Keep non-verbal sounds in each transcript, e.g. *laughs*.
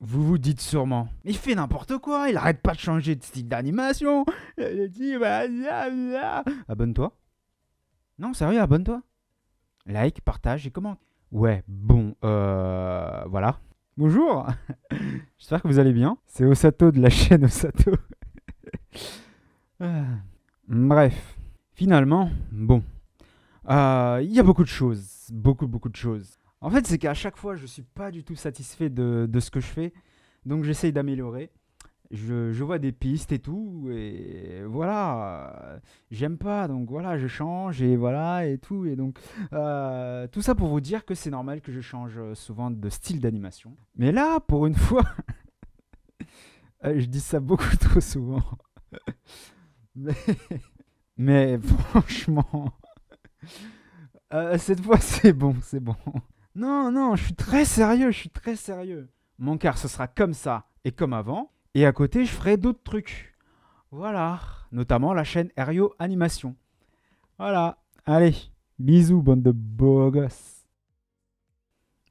Vous vous dites sûrement, il fait n'importe quoi, il arrête pas de changer de style d'animation. Bah, abonne-toi. Non, sérieux, abonne-toi. Like, partage et commente. Ouais, bon, euh, voilà. Bonjour, *laughs* j'espère que vous allez bien. C'est Osato de la chaîne Osato. *laughs* Ah. Bref, finalement, bon, euh, il y a beaucoup de choses, beaucoup, beaucoup de choses. En fait, c'est qu'à chaque fois, je ne suis pas du tout satisfait de, ce que je fais. Donc, j'essaye d'améliorer. Je, vois des pistes et tout. Et voilà. J'aime pas. Donc, voilà, je change et voilà et tout. Et donc, euh, tout ça pour vous dire que c'est normal que je change euh, souvent de style d'animation. Mais là, pour une *laughs* fois, euh, je dis ça beaucoup *laughs* trop souvent. mais, *laughs* franchement. cette fois, c'est bon, c'est bon. Non, non, je suis très sérieux, je suis très sérieux. Mon car, ce sera comme ça et comme avant. Et à côté, je ferai d'autres trucs. Voilà, notamment la chaîne Ario Animation. Voilà, allez, bisous, bande de beaux gosses.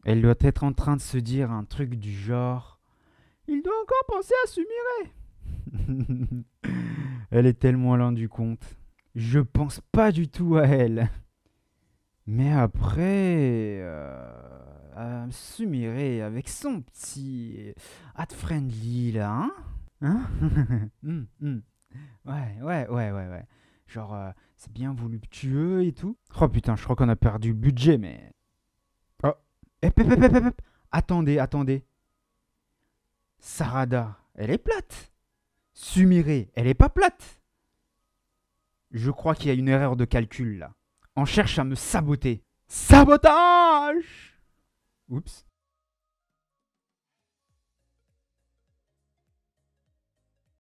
Elle doit être en train de se dire un truc du genre Il doit encore penser à Sumire *laughs* Elle est tellement loin du compte. Je pense pas du tout à elle. Mais après, euh, euh, Sumire, avec son petit ad friendly là, hein, hein? *laughs* Hum, hum. Ouais, ouais, ouais, ouais, ouais. Genre, euh, c'est bien voluptueux et tout. Oh putain, je crois qu'on a perdu budget, mais. Oh. attendez, attendez. Sarada, elle est plate. Sumire, elle est pas plate. Je crois qu'il y a une erreur de calcul là. On cherche à me saboter. Sabotage Oups.